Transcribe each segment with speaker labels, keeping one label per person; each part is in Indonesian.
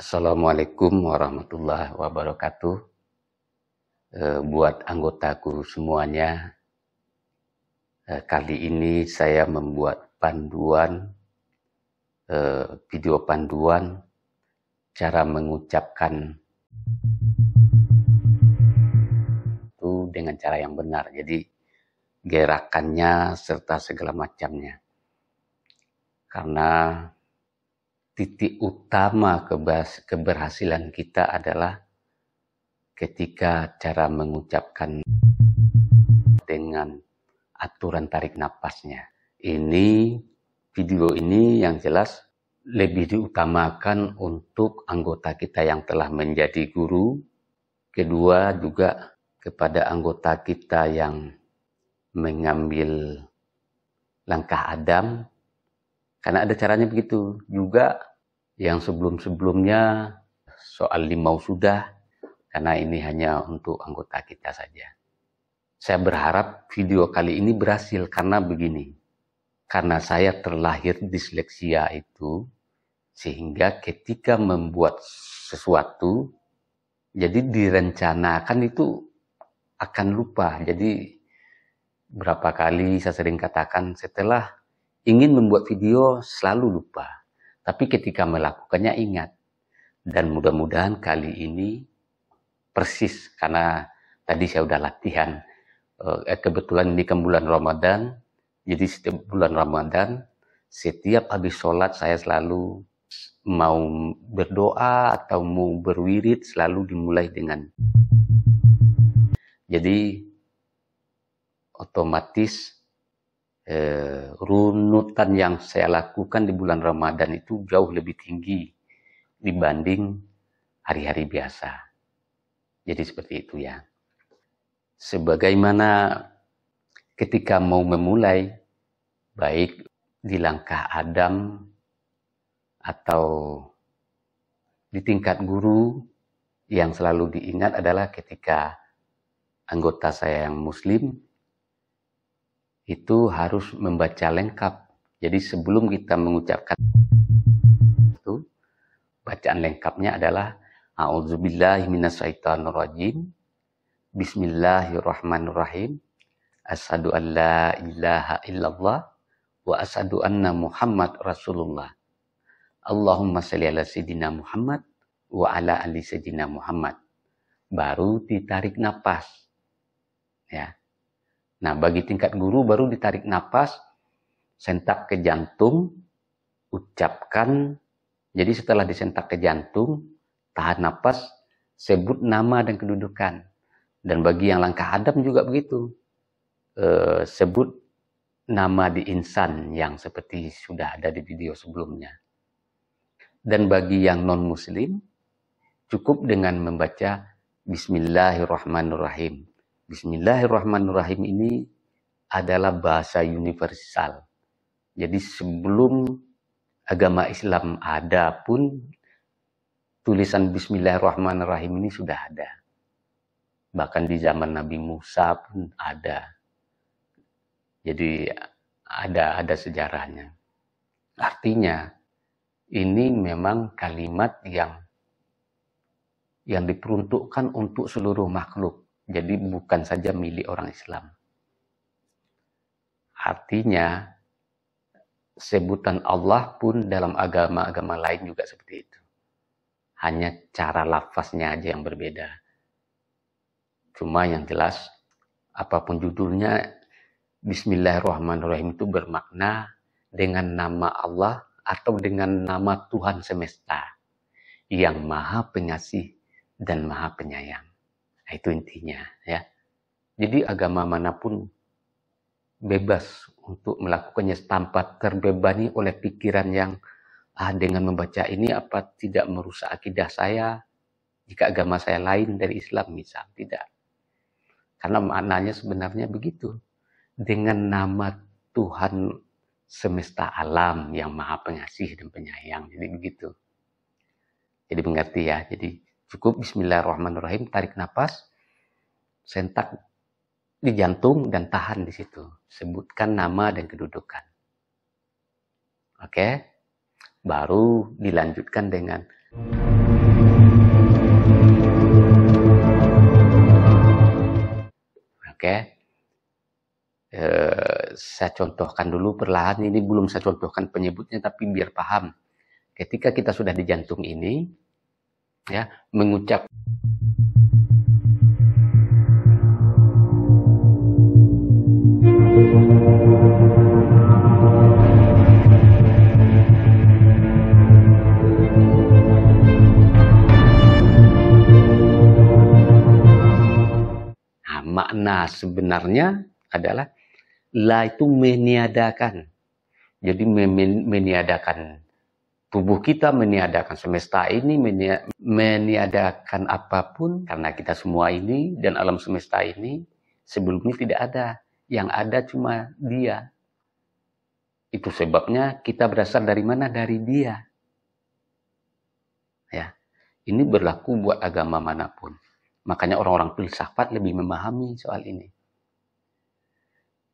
Speaker 1: Assalamualaikum warahmatullahi wabarakatuh. E, buat anggotaku semuanya, e, kali ini saya membuat panduan, e, video panduan cara mengucapkan itu dengan cara yang benar. Jadi gerakannya serta segala macamnya. Karena titik utama keberhasilan kita adalah ketika cara mengucapkan dengan aturan tarik napasnya. Ini video ini yang jelas lebih diutamakan untuk anggota kita yang telah menjadi guru. Kedua juga kepada anggota kita yang mengambil langkah Adam. Karena ada caranya begitu juga yang sebelum-sebelumnya soal limau sudah karena ini hanya untuk anggota kita saja. Saya berharap video kali ini berhasil karena begini. Karena saya terlahir disleksia itu sehingga ketika membuat sesuatu jadi direncanakan itu akan lupa. Jadi berapa kali saya sering katakan setelah ingin membuat video selalu lupa tapi ketika melakukannya ingat. Dan mudah-mudahan kali ini persis karena tadi saya udah latihan. Eh, eh, kebetulan ini kan bulan Ramadan. Jadi setiap bulan Ramadan, setiap habis sholat saya selalu mau berdoa atau mau berwirid selalu dimulai dengan jadi otomatis eh, runutan yang saya lakukan di bulan Ramadan itu jauh lebih tinggi dibanding hari-hari biasa. Jadi seperti itu ya. Sebagaimana ketika mau memulai, baik di langkah Adam atau di tingkat guru yang selalu diingat adalah ketika anggota saya yang muslim itu harus membaca lengkap. Jadi sebelum kita mengucapkan itu, bacaan lengkapnya adalah A'udzubillahiminasyaitonirrojim Bismillahirrahmanirrahim Asadu an la ilaha illallah Wa asadu anna Muhammad Rasulullah Allahumma salli ala Sayyidina Muhammad Wa ala ali Sayyidina Muhammad Baru ditarik nafas, Ya Nah, bagi tingkat guru baru ditarik nafas, sentak ke jantung, ucapkan. Jadi setelah disentak ke jantung, tahan nafas, sebut nama dan kedudukan. Dan bagi yang langkah adam juga begitu. E, sebut nama di insan yang seperti sudah ada di video sebelumnya. Dan bagi yang non-muslim, cukup dengan membaca Bismillahirrahmanirrahim Bismillahirrahmanirrahim ini adalah bahasa universal. Jadi sebelum agama Islam ada pun tulisan Bismillahirrahmanirrahim ini sudah ada. Bahkan di zaman Nabi Musa pun ada. Jadi ada ada sejarahnya. Artinya ini memang kalimat yang yang diperuntukkan untuk seluruh makhluk jadi bukan saja milik orang Islam. Artinya sebutan Allah pun dalam agama-agama lain juga seperti itu. Hanya cara lafaznya aja yang berbeda. Cuma yang jelas apapun judulnya Bismillahirrahmanirrahim itu bermakna dengan nama Allah atau dengan nama Tuhan semesta yang maha pengasih dan maha penyayang. Nah, itu intinya ya. Jadi agama manapun bebas untuk melakukannya tanpa terbebani oleh pikiran yang ah dengan membaca ini apa tidak merusak akidah saya jika agama saya lain dari Islam misal tidak. Karena maknanya sebenarnya begitu. Dengan nama Tuhan semesta alam yang maha pengasih dan penyayang. Jadi begitu. Jadi mengerti ya. Jadi Cukup bismillahirrahmanirrahim, tarik nafas, sentak di jantung dan tahan di situ. Sebutkan nama dan kedudukan. Oke. Baru dilanjutkan dengan Oke. Eh, saya contohkan dulu perlahan ini belum saya contohkan penyebutnya tapi biar paham. Ketika kita sudah di jantung ini, ya mengucap nah, makna sebenarnya adalah la itu meniadakan jadi meniadakan tubuh kita meniadakan semesta ini, meniadakan apapun karena kita semua ini dan alam semesta ini sebelumnya tidak ada. Yang ada cuma dia. Itu sebabnya kita berasal dari mana? Dari dia. Ya. Ini berlaku buat agama manapun. Makanya orang-orang filsafat lebih memahami soal ini.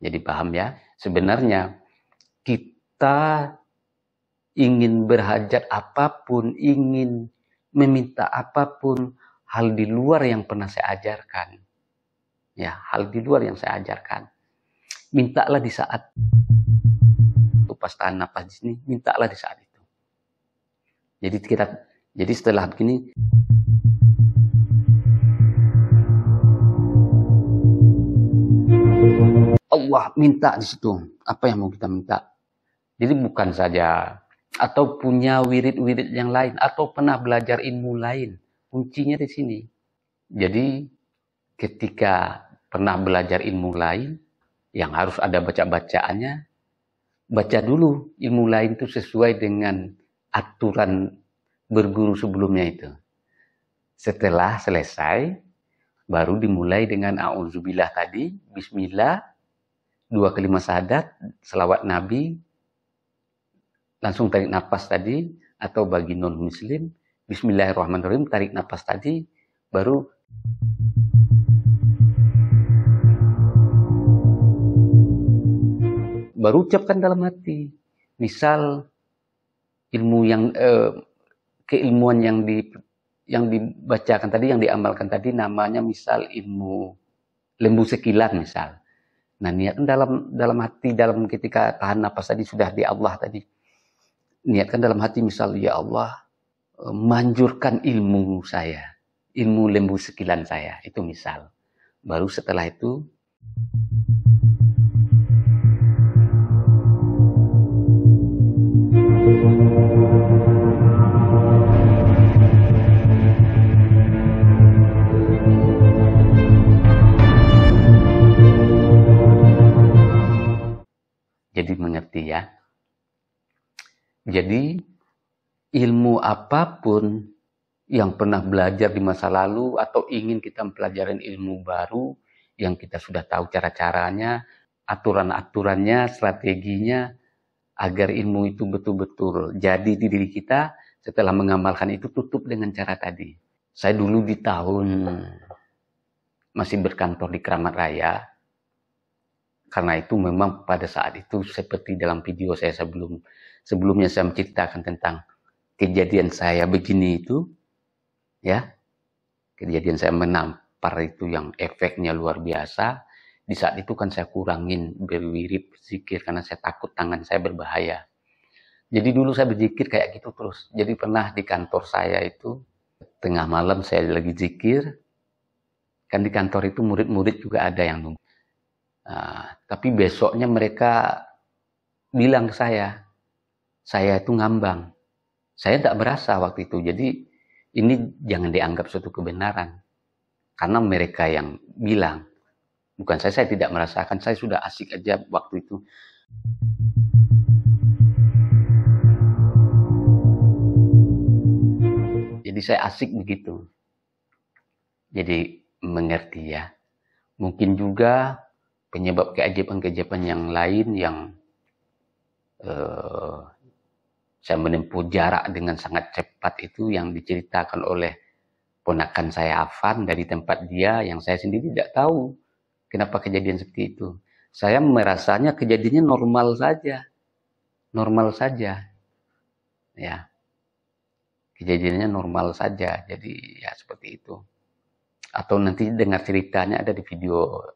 Speaker 1: Jadi paham ya? Sebenarnya kita ingin berhajat apapun, ingin meminta apapun, hal di luar yang pernah saya ajarkan. Ya, hal di luar yang saya ajarkan. Mintalah di saat itu pas tahan napas di sini, mintalah di saat itu. Jadi kita jadi setelah begini Allah minta di situ apa yang mau kita minta. Jadi bukan saja atau punya wirid-wirid yang lain atau pernah belajar ilmu lain. Kuncinya di sini. Jadi ketika pernah belajar ilmu lain yang harus ada baca-bacaannya, baca dulu ilmu lain itu sesuai dengan aturan berguru sebelumnya itu. Setelah selesai, baru dimulai dengan auzubillah tadi, bismillah, dua kelima syahadat, selawat nabi, langsung tarik nafas tadi atau bagi non muslim bismillahirrahmanirrahim tarik nafas tadi baru baru ucapkan dalam hati misal ilmu yang eh, keilmuan yang di yang dibacakan tadi yang diamalkan tadi namanya misal ilmu lembu sekilat misal nah niat dalam dalam hati dalam ketika tahan nafas tadi sudah di Allah tadi niatkan dalam hati misal ya Allah eh, manjurkan ilmu saya ilmu lembu sekilan saya itu misal baru setelah itu Jadi mengerti ya. Jadi ilmu apapun yang pernah belajar di masa lalu atau ingin kita mempelajari ilmu baru yang kita sudah tahu cara-caranya, aturan-aturannya, strateginya agar ilmu itu betul-betul jadi di diri kita setelah mengamalkan itu tutup dengan cara tadi. Saya dulu di tahun masih berkantor di Keramat Raya. Karena itu memang pada saat itu seperti dalam video saya sebelum sebelumnya saya menceritakan tentang kejadian saya begini itu ya kejadian saya menampar itu yang efeknya luar biasa di saat itu kan saya kurangin berwirip zikir karena saya takut tangan saya berbahaya jadi dulu saya berzikir kayak gitu terus jadi pernah di kantor saya itu tengah malam saya lagi zikir kan di kantor itu murid-murid juga ada yang nunggu uh, tapi besoknya mereka bilang ke saya saya itu ngambang. Saya tidak merasa waktu itu. Jadi ini jangan dianggap suatu kebenaran. Karena mereka yang bilang, bukan saya, saya tidak merasakan, saya sudah asik aja waktu itu. Jadi saya asik begitu. Jadi mengerti ya. Mungkin juga penyebab keajaiban-keajaiban yang lain yang eh, saya menempuh jarak dengan sangat cepat itu yang diceritakan oleh ponakan saya Afan dari tempat dia yang saya sendiri tidak tahu kenapa kejadian seperti itu. Saya merasanya kejadiannya normal saja. Normal saja. Ya. Kejadiannya normal saja. Jadi ya seperti itu. Atau nanti dengar ceritanya ada di video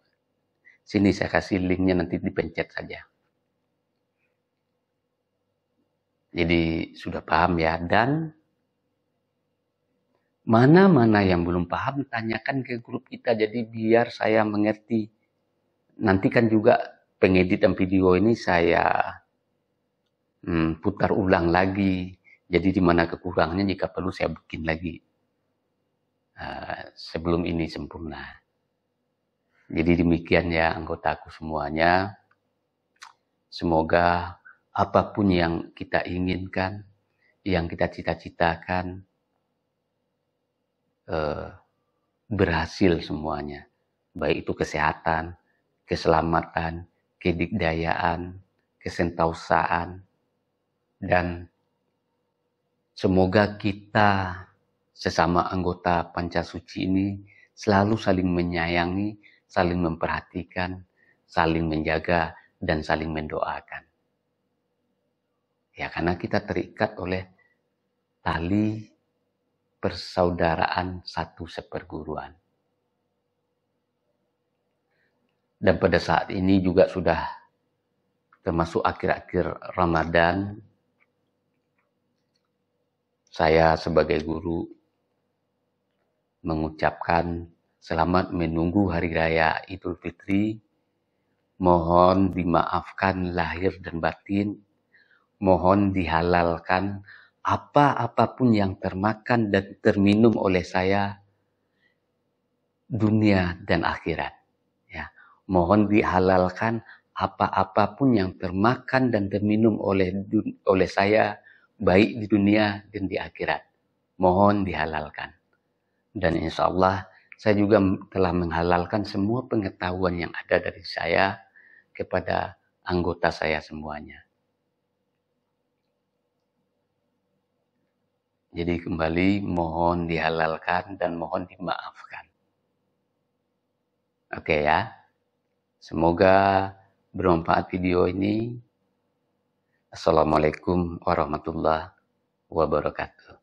Speaker 1: sini saya kasih linknya nanti dipencet saja. Jadi sudah paham ya. Dan mana-mana yang belum paham tanyakan ke grup kita. Jadi biar saya mengerti. Nanti kan juga pengeditan video ini saya hmm, putar ulang lagi. Jadi di mana kekurangannya jika perlu saya bikin lagi. Uh, sebelum ini sempurna. Jadi demikian ya anggota aku semuanya. Semoga apapun yang kita inginkan, yang kita cita-citakan, eh, berhasil semuanya. Baik itu kesehatan, keselamatan, kedikdayaan, kesentausaan, dan semoga kita sesama anggota Pancasuci ini selalu saling menyayangi, saling memperhatikan, saling menjaga, dan saling mendoakan. Ya karena kita terikat oleh tali persaudaraan satu seperguruan. Dan pada saat ini juga sudah termasuk akhir-akhir Ramadan. Saya sebagai guru mengucapkan selamat menunggu hari raya Idul Fitri. Mohon dimaafkan lahir dan batin mohon dihalalkan apa-apapun yang termakan dan terminum oleh saya dunia dan akhirat. Ya, mohon dihalalkan apa-apapun yang termakan dan terminum oleh oleh saya baik di dunia dan di akhirat. Mohon dihalalkan. Dan insya Allah saya juga telah menghalalkan semua pengetahuan yang ada dari saya kepada anggota saya semuanya. Jadi kembali mohon dihalalkan dan mohon dimaafkan. Oke ya. Semoga bermanfaat video ini. Assalamualaikum warahmatullahi wabarakatuh.